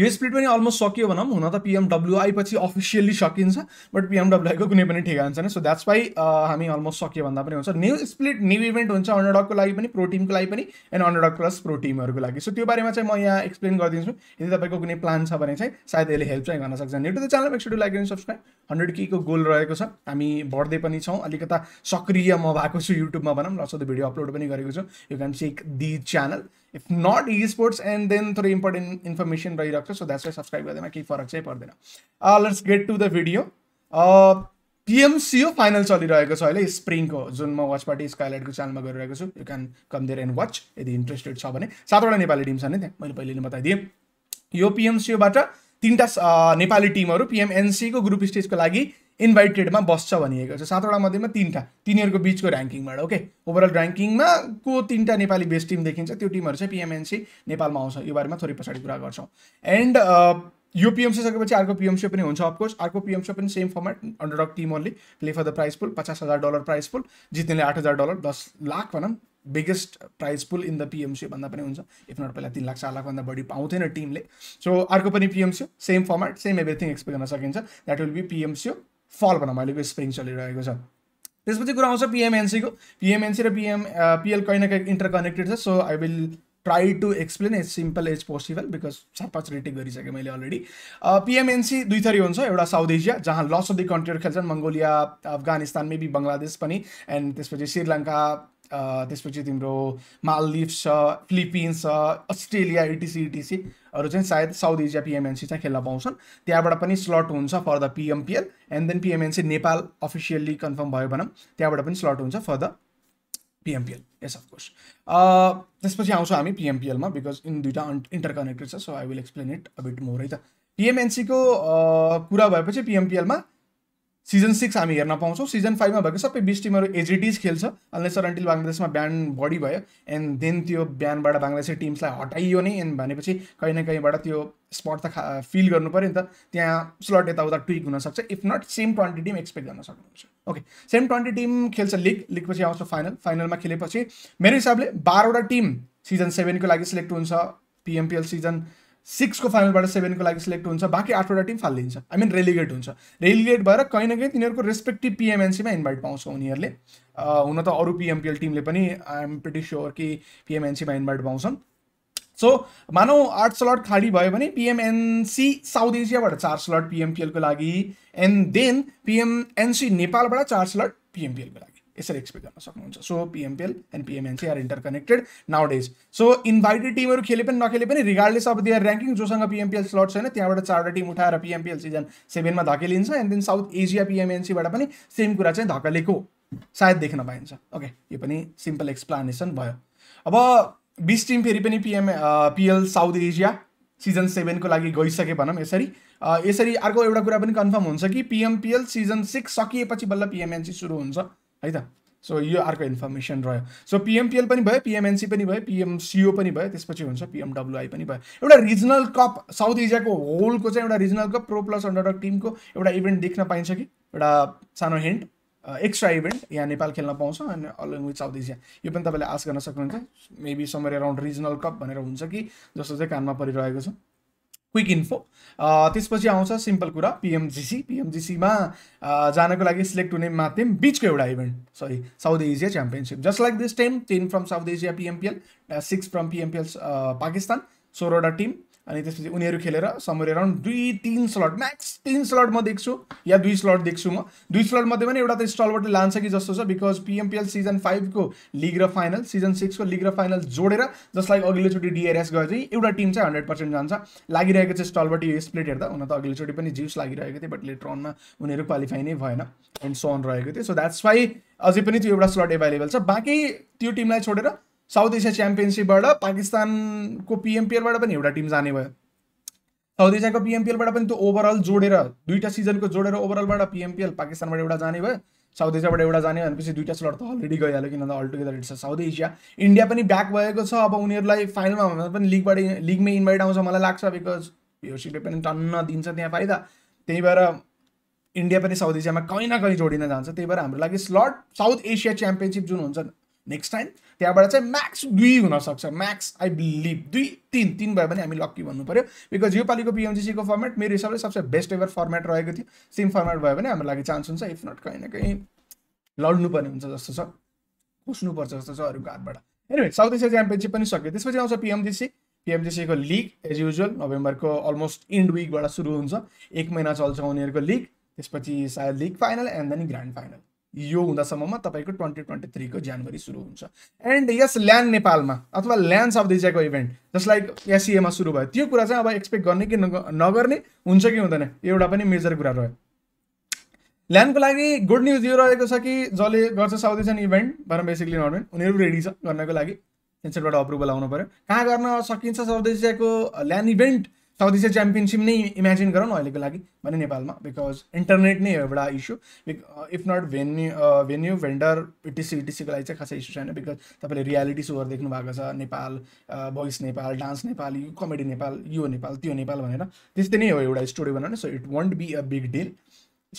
यो स्प्लिट पनि अलमोस्ट सकियो भनौँ हुन त पिएमडब्ल्यु पछि अफिसियल्ली सकिन्छ बट पिएमडब्लुआईको कुनै पनि ठेगाना छैन सो द्याट्स वाइ हामी अलमोस्ट सकियो भन्दा पनि हुन्छ न्यू स्प्लिट न्यू इभेन्ट हुन्छ अन्डरडकको लागि पनि प्रोटिमको लागि पनि एन्ड अन्डरडक प्लस प्रोटिमहरूको लागि सो त्यो बारेमा चाहिँ म यहाँ एक्सप्लेन गरिदिन्छु यदि तपाईँको कुनै प्लान छ भने चाहिँ सायद यसले हेल्प चाहिँ गर्न सक्छ to the channel to like and subscribe hundred केको गोल रहेको छ हामी बढ्दै पनि छौँ अलिकता सक्रिय म भएको छु युट्युबमा भनौँ र भिडियो अपलोड पनि गरेको छु you can check the channel if not e sports and then थोरै इम्पोर्टेन्ट इन्फर्मेसन रहेको छ सो द्याट्स वाइ सब्सक्राइब गर्दैमा केही फरक चाहिँ पर्दैन let's get to the video PMCO final चलिरहेको छ अहिले स्प्रिङको जुन म वाच पार्टी स्काइलाइटको च्यानलमा गरिरहेको छु you can come there and watch यदि इन्ट्रेस्टेड छ भने सातवटा नेपाली टिम छ नि त्यहाँ मैले पहिले नै बताइदिएँ यो पिएमसिओबाट तिनवटा uh, नेपाली टिमहरू पिएमएनसीको ग्रुप स्टेजको लागि इन्भाइटेडमा बस्छ भनिएको छ सातवटा मध्येमा तिनवटा तिनीहरूको बिचको ऱ्याङ्किङबाट ओके ओभरअल ऱ्याङ्किङमा को तिनवटा नेपाली बेस्ट टिम देखिन्छ त्यो टिमहरू चाहिँ पिएमएनसी नेपालमा आउँछ यो बारेमा थोरै पछाडि कुरा गर्छौँ एन्ड यो पिएमसी सकेपछि अर्को पिएमसी पनि हुन्छ अफकोर्स अर्को पिएमसी पनि same format underdog team only play for the prize pool पचास हजार डलर प्राइज पुल जित्नेले आठ हजार डलर दस लाख भनौँ biggest prize pool in the PMC भन्दा पनि हुन्छ इफ नट पहिला तिन लाख चार लाखभन्दा बढी पाउँथेन टिमले सो अर्को पनि PMC same format same everything explain गर्न सकिन्छ द्याट विल बी पिएमसी फल भनौँ अहिलेको स्प्रिङ चलिरहेको छ त्यसपछि कुरा आउँछ पिएमएनसीको पिएमएनसी र पिएम पिएल कहीँ न कहीँ इन्टरकनेक्टेड छ so I will try to explain as simple as possible because चार पाँच रेटिङ गरिसकेँ मैले अलरेडी पिएमएनसी दुई थरी हुन्छ एउटा साउथ एसिया जहाँ लस अफ दि कन्ट्रीहरू खेल्छन् मङ्गोलिया अफगानिस्तान मेबी बङ्गलादेश पनि एन्ड त्यसपछि श्रीलङ्का त्यसपछि तिम्रो मालदिप्स छ फिलिपिन्स छ अस्ट्रेलिया इटिसी इटिसीहरू चाहिँ सायद साउथ एसिया पिएमएनसी चाहिँ खेल्न पाउँछन् त्यहाँबाट पनि स्लट हुन्छ for the PMPL and then PMNC Nepal officially confirm भयो भनौँ त्यहाँबाट पनि स्लट हुन्छ for the PMPL yes of course त्यसपछि आउँछौँ हामी पिएमपिएलमा बिकज इन दुइटा इन्टरकनेक्टेड छ so I will explain it a bit more है त पिएमएनसीको कुरा भएपछि पिएमपिएलमा सिजन सिक्स हामी हेर्न पाउँछौँ सिजन फाइभमा भएको सबै बिस टिमहरू एजिटिज खेल्छ सर अन्टिल बङ्गलादेशमा बिहान बढी भयो एन्ड देन त्यो बिहानबाट बङ्गलादेशी टिम्सलाई हटाइयो नै एन्ड भनेपछि कहीँ न कहीँबाट त्यो स्पट त खा फिल गर्नु पऱ्यो नि त त्यहाँ स्लट यताउता ट्विक हुनसक्छ if not same twenty team expect गर्न सक्नुहुन्छ ओके सेम ट्वेन्टी टिम खेल्छ लिग लिगपछि आउँछ फाइनल फाइनलमा खेलेपछि मेरो हिसाबले बाह्रवटा टिम सिजन सेभेनको लागि सिलेक्ट हुन्छ पिएमपिएल सिजन सिक्सको फाइनलबाट सेभेनको लागि सिलेक्ट हुन्छ बाँकी आठवटा टिम फालिदिन्छ आई मिन रेलिगेट हुन्छ रेलिगेट भएर कहीँ न कहीँ तिनीहरूको रेस्पेक्टिभ पिएमएनसीमा इन्भाइट पाउँछ उनीहरूले हुन त अरू पिएमपिएल टिमले पनि आई एम प्रिटी स्योर कि पिएमएनसीमा इन्भाइट पाउँछन् सो मानौ आठ स्लट खाली भयो भने पिएमएनसी साउथ एसियाबाट चार स्लट पिएमपिएलको लागि एन्ड देन पिएमएनसी नेपालबाट चार स्लट पिएमपिएलको लागि यसरी एक्सपेक्ट गर्न सक्नुहुन्छ so PMPL and PMNC are interconnected nowadays so invited टिमहरू खेले पनि नखेले पनि रिगार्डलेस अफ दियर ऱ्याङ्किङ जोसँग पिएमपिएल स्लट छैन त्यहाँबाट चारवटा टिम उठाएर पिएमपिएल सिजन सेभेनमा धकेलिन्छ एन्ड देन साउथ एसिया पिएमएनसीबाट पनि सेम कुरा चाहिँ धकेलेको सायद देख्न पाइन्छ ओके यो पनि सिम्पल एक्सप्लानेसन भयो अब बिस टिम फेरि पनि PM PL South Asia season सेभेनको लागि गइसके भनौँ यसरी यसरी अर्को एउटा कुरा पनि कन्फर्म हुन्छ कि पिएमपिएल सिजन सिक्स सकिएपछि बल्ल पिएमएनसी सुरु हुन्छ है त सो यो अर्को इन्फर्मेसन रह्यो सो पिएमपिएल पनि भयो पिएमएनसी पनि भयो पिएमसिओ पनि भयो त्यसपछि हुन्छ पिएमडब्लुआई पनि भयो एउटा रिजनल कप साउथ एसियाको होलको चाहिँ एउटा regional cup pro plus under टिमको एउटा इभेन्ट देख्न पाइन्छ कि एउटा सानो हेन्ट एक्स्ट्रा इभेन्ट यहाँ नेपाल खेल्न पाउँछ अनि अलङ विथ साउथ एसिया यो पनि तपाईँले आश गर्न सक्नुहुन्छ maybe summer around regional cup भनेर हुन्छ कि जस्तो चाहिँ कानमा परिरहेको छ क्विक इन्फो त्यसपछि आउँछ सिम्पल कुरा पिएमजिसी पिएमजिसीमा जानको लागि सिलेक्ट हुने माध्यम बिचको एउटा event sorry South Asia championship just like this time ten from South Asia PMPL six from PMPL Pakistan सोह्रवटा टिम अनि त्यसपछि उनीहरू खेलेर समर एराउन्ड दुई तिन स्लट म्याक्स तिन स्लट म देख्छु या दुई स्लट देख्छु म दुई स्लट मध्ये पनि एउटा त स्टलबाट लान्छ कि जस्तो छ बिकज पिएमपिएल सिजन फाइभको लिग र फाइनल सिजन सिक्सको लिग र फाइनल जोडेर जसलाई अघिल्लोचोटि डिआरएस गयो चाहिँ एउटा टिम चाहिँ हन्ड्रेड पर्सेन्ट जान्छ लागिरहेको छ स्टलबाट यो स्प्लिट हेर्दा हुन त अघिल्लोचोटि पनि जिउस लागिरहेको थियो बट लेटर अनमा उनीहरू क्वालिफाई नै भएन एन्ड सो अन रहेको थियो सो द्याट्स वाइ अझै पनि त्यो एउटा स्लट एभाइलेबल छ बाँकी त्यो टिमलाई छोडेर साउथ एसिया च्याम्पियनसिपबाट पाकिस्तानको पिएमपिएलबाट पनि एउटा टिम जाने भयो साउथ एसियाको पिएमपिएलबाट पनि त्यो ओभरअल जोडेर दुईवटा सिजनको जोडेर ओभरअलबाट पिएमपिएल पाकिस्तानबाट एउटा जाने भयो साउथ एसियाबाट एउटा जाने भनेपछि दुईवटा स्लट त अलरेडी गइहाल्यो किनभने all together it's South Asia India पनि ब्याक भएको छ अब उनीहरूलाई फाइनलमा भन्दा पनि लिगबाट लिगमै इन्भाइट आउँछ मलाई लाग्छ बिकज योसीले पनि टन्न दिन्छ त्यहाँ फाइदा त्यही भएर इन्डिया पनि साउथ एसियामा कहीँ न कहीँ जोडिन जान्छ त्यही भएर हाम्रो लागि स्लट साउथ एसिया च्याम्पियनसिप जुन हुन्छ नेक्स्ट टाइम त्यहाँबाट चाहिँ म्याक्स दुई हुनसक्छ म्याक्स आई बिलिभ दुई तिन तिन भयो भने हामी लक्की भन्नु पऱ्यो बिकज योपालिको पिएमजिसीको फर्मेट मेरो हिसाबले सबसे बेस्ट एभर फर्मेट रहेको थियो सेम फर्मेट भयो भने हाम्रो लागि चान्स हुन्छ इफ नट कहीँ न कहीँ लड्नुपर्ने हुन्छ जस्तो छ पुस्नुपर्छ जस्तो छ अरूको हातबाट एनिवे साउथ एसिया च्याम्पियनसिप पनि सक्यो त्यसपछि आउँछ पिएमजिसी पिएमजिसीको लिग एज युजुअल नोभेम्बरको अलमोस्ट इन्ड विकबाट सुरु हुन्छ एक महिना चल्छ उनीहरूको लिग त्यसपछि सायद league final and then grand final यो हुँदासम्ममा तपाईँको ट्वेन्टी ट्वेन्टी थ्रीको जनवरी सुरु हुन्छ एन्ड यस ल्यान्ड नेपालमा अथवा ल्यान्ड्स अफ दिजाको इभेन्ट जसलाई एसिएमा सुरु भयो त्यो कुरा चाहिँ अब एक्सपेक्ट गर्ने कि नगर्ने हुन्छ कि हुँदैन एउटा पनि मेजर कुरा रह्यो ल्यान्डको लागि गुड न्युज यो रहेको छ कि जसले गर्छ साउथ एसियन इभेन्ट भनौँ बेसिकली नर्मेन्ट उनीहरू रेडी छ गर्नको लागि एनसेटबाट अप्रुभल आउनु पऱ्यो कहाँ गर्न सकिन्छ साउथ एसियाको LAN event South Asia championship नै इमेजिन गरौँ न अहिलेको लागि भने नेपालमा बिकज इन्टरनेट नै हो एउटा issue if not venue venue vendor ETC इटिसीको लागि चाहिँ खासै इस्यु छैन बिकज तपाईँले रियालिटी सोहरू देख्नु भएको छ Nepal voice uh, Nepal dance Nepal यो कमेडी नेपाल यो नेपाल त्यो नेपाल भनेर त्यस्तै नै हो एउटा स्टोरी बनाउने so it won't be a big deal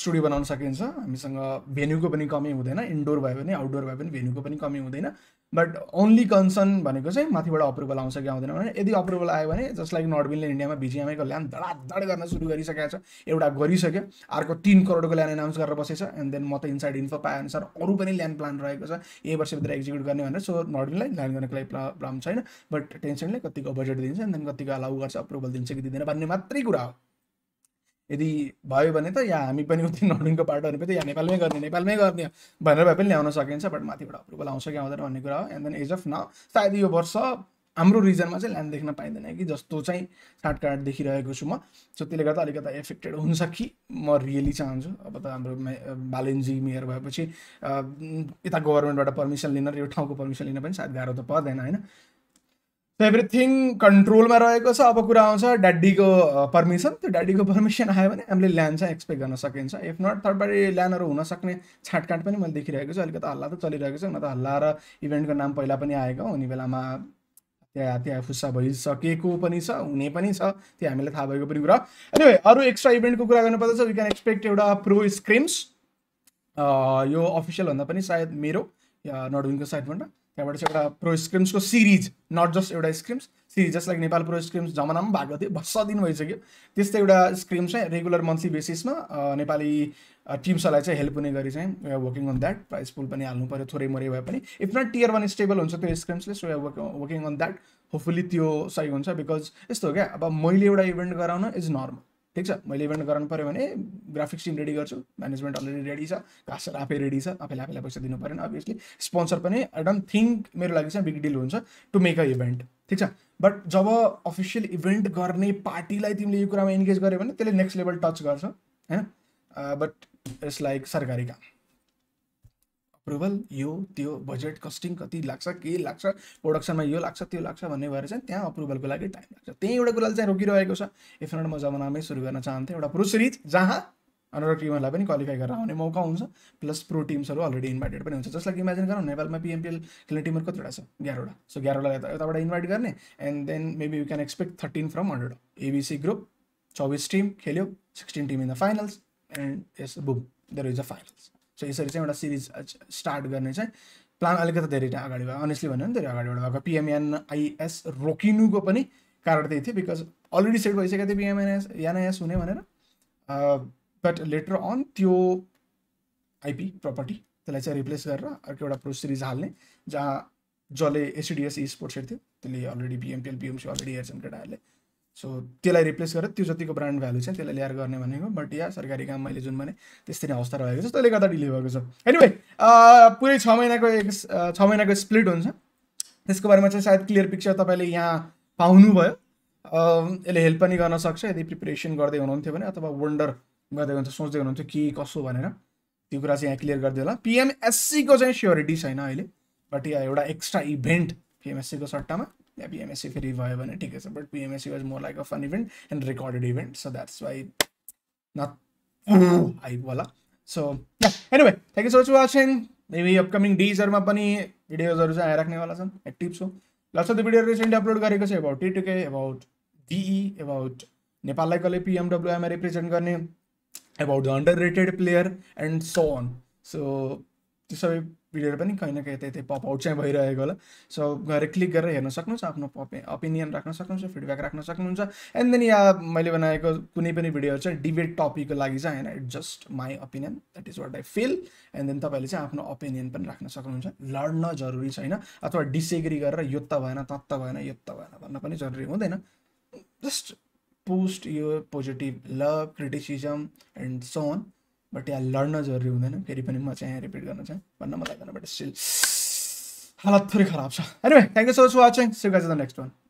studio बनाउन सकिन्छ हामीसँग भेन्यूको पनि कमी हुँदैन इन्डोर भयो भने आउटडोर भयो भने भेन्यूको पनि कमी हुँदैन बट ओन्ली कन्सर्न भनेको चाहिँ माथिबाट अप्रुभल आउँछ कि आउँदैन भने यदि अप्रुभल आयो भने जस्ट लाइक नर्डबिनले इन्डियामा भिजिएमआईको ल्यान्ड धडाधड गर्न सुरु गरिसकेको छ एउटा गरिसक्यो अर्को तिन करोडको ल्यान्ड एनाउन्स गरेर बसेको छ एन्ड देन म त इन्साइड इन्फो पाए अनुसार अरू पनि ल्यान्ड प्लान रहेको छ यही वर्षभित्र एक्जिक्युट गर्ने भनेर सो नर्डबिनलाई ल्यान्ड गर्नको लागि प्रब्लम छैन बट टेन्सनले कतिको बजेट दिन्छ एन्ड देन कतिको अलाउ गर्छ अप्रुभल दिन्छ कि दिँदैन भन्ने मात्रै कुरा हो यदि भयो भने त या हामी पनि उति नर्डिङको पार्ट भने पनि यहाँ नेपालमै गर्ने नेपालमै गर्ने भनेर भए पनि ल्याउन सकिन्छ बट माथिबाट अप्रुभल आउँछ कि आउँदैन भन्ने कुरा हो एन्ड देन एज अफ न सायद यो वर्ष हाम्रो रिजनमा चाहिँ ल्यान्ड देख्न पाइँदैन कि जस्तो चाहिँ साटकाट देखिरहेको छु म सो त्यसले गर्दा अलिकति एफेक्टेड हुन्छ कि म रियली चाहन्छु अब त हाम्रो बालेन्जी मेयर भएपछि यता गभर्मेन्टबाट पर्मिसन लिन र यो ठाउँको पर्मिसन लिन पनि सायद गाह्रो त पर्दैन होइन एभ्रिथिङ कन्ट्रोलमा रहेको छ अब कुरा आउँछ ड्याडीको पर्मिसन त्यो ड्याडीको पर्मिसन आयो भने हामीले ल्यान्ड चाहिँ एक्सपेक्ट गर्न सकिन्छ इफ नट थर्ड पार्टी ल्यान्डहरू हुनसक्ने छाटकाट पनि मैले देखिरहेको छु अलिकति हल्ला त चलिरहेको छ न त हल्ला र इभेन्टको नाम पहिला पनि आएको हुने बेलामा त्यहाँ त्यहाँ फुस्सा भइसकेको पनि छ हुने पनि छ त्यो हामीलाई थाहा भएको पनि कुरा अनि अरू एक्स्ट्रा इभेन्टको कुरा गर्नुपर्दा वी क्यान एक्सपेक्ट एउटा प्रो स्क्रिम्स यो अफिसियलभन्दा पनि सायद मेरो या नडविनको साइडबाट त्यहाँबाट चाहिँ एउटा प्रो स्क्रिम्सको सिरिज नट जस्ट एउटा scrims series just like Nepal pro scrims जमानामा पनि भएको थियो भर्ष दिन भइसक्यो त्यस्तै एउटा स्क्रिम चाहिँ रेगुलर मन्थली बेसिसमा नेपाली टिम्सहरूलाई चाहिँ हेल्प हुने गरी चाहिँ working on that price pool पनि हाल्नु पऱ्यो थोरै मोरै भए पनि if not tier one stable हुन्छ त्यो स्क्रिम्सले so working on that hopefully त्यो सही हुन्छ बिकज यस्तो हो क्या अब मैले एउटा इभेन्ट गराउन इज नर्मल ठिक छ मैले इभेन्ट गराउनु पऱ्यो भने ग्राफिक्स टिम रेडी गर्छु म्यानेजमेन्ट अलरेडी रेडी छ कास्टर आफै रेडी छ आफैले आफैलाई पैसा दिनु परेन अभियसली स्पोन्सर पनि आई डोन्ट थिङ्क मेरो लागि चाहिँ बिग डिल हुन्छ टु मेक अ इभेन्ट ठिक छ बट जब अफिसियल इभेन्ट गर्ने पार्टीलाई तिमीले यो कुरामा इन्गेज गर्यो भने त्यसले नेक्स्ट लेभल टच गर्छ होइन बट इट्स लाइक सरकारी काम अप्रुभल यो त्यो बजेट कस्टिङ कति लाग्छ के लाग्छ प्रोडक्सनमा यो लाग्छ त्यो लाग्छ भन्ने भएर चाहिँ त्यहाँ अप्रुभलको लागि टाइम लाग्छ त्यही एउटा कुराले चाहिँ रोकिरहेको छ इफनट म जमानामै सुरु गर्न चाहन्थेँ एउटा प्रो सिरिज जहाँ अनर टिमहरूलाई पनि क्वालिफाई गरेर आउने मौका हुन्छ प्लस प्रो टिम्सहरू अलरेडी इन्भाइटेड पनि हुन्छ जसलाई इमेजिन गरौँ नेपालमा पिएमपिएल खेल्ने टिमहरू कतिवटा छ एघारवटा सो एघारवटालाई यताबाट इन्भाइट गर्ने and then maybe you can expect thirteen from hundred ABC group चौबिस टिम खेल्यो sixteen team in the finals and yes boom there is a finals so यसरी चाहिँ एउटा सिरिज स्टार्ट गर्ने चाहिँ प्लान अलिकति धेरै अगाडि भयो अनेस्टली भन्यो नि धेरै अगाडिबाट भएको पिएमएनआइएस रोकिनुको पनि कारण त्यही थियो बिकज अलरेडी सेट भइसकेको थियो पिएमएनएस एनआइएस हुने भनेर बट लेटर अन त्यो आइपी प्रपर्टी त्यसलाई चाहिँ रिप्लेस गरेर अर्को एउटा प्रो सिरिज हाल्ने जहाँ जसले एसिडिएस स्पोर्ट्स e थियो त्यसले अलरेडी बिएमपिएल बिएमसी अलरेडी हेर्छन् केटाहरूले सो त्यसलाई रिप्लेस गरेर त्यो जतिको ब्रान्ड भ्यालु छ त्यसलाई ल्याएर गर्ने भनेको बट या सरकारी काम मैले जुन भने त्यस्तै नै अवस्था रहेको छ त्यसले गर्दा डिले भएको छ एनिवे पुरै छ महिनाको एक छ महिनाको स्प्लिट हुन्छ त्यसको बारेमा चाहिँ सायद क्लियर पिक्चर तपाईँले यहाँ पाउनुभयो यसले हेल्प पनि गर्न सक्छ यदि प्रिपेरेसन गर्दै हुनुहुन्थ्यो भने अथवा वन्डर गर्दै हुनुहुन्छ सोच्दै हुनुहुन्थ्यो के कसो भनेर त्यो कुरा चाहिँ यहाँ क्लियर गरिदियो होला पिएमएससीको चाहिँ स्योरिटी छैन अहिले बट या एउटा एक्स्ट्रा इभेन्ट पिएमएससीको सट्टामा yeah PMSC फिर revive बने ठीक है but PMSC was more like a fun event and recorded event so that's why not I वाला so yeah anyway thank you so much for watching maybe upcoming D sir मैं अपनी videos और उसे आया wala वाला sir active so lots of the video recently upload करेगा sir about T2K about DE about Nepal लाई कले PMWM represent करने about the underrated player and so on so त्यो सबै भिडियोहरू पनि कहीँ न कहीँ यतै पप आउट चाहिँ भइरहेको होला सो गएर क्लिक गरेर हेर्न सक्नुहुन्छ आफ्नो ओपिनियन राख्न सक्नुहुन्छ फिडब्याक राख्न सक्नुहुन्छ एन्ड देन यहाँ मैले बनाएको कुनै पनि भिडियो चाहिँ डिबेट टपिकको लागि चाहिँ होइन it's just my opinion that is what I feel and then तपाईँले चाहिँ आफ्नो ओपिनियन पनि राख्न सक्नुहुन्छ लड्न जरुरी छैन अथवा डिसएग्री गरेर यो त भएन तत्त भएन यो त भएन भन्न पनि जरुरी हुँदैन जस्ट पोस्ट यो positive love criticism and so on but यहाँ लड्न जरुरी हुँदैन फेरि पनि म चाहिँ यहाँ रिपिट गर्न चाहेँ भन्न मलाई बट स्टिल हालत थोरै खराब छ anyway thank you so much watching सिकाइज द नेक्स्ट वान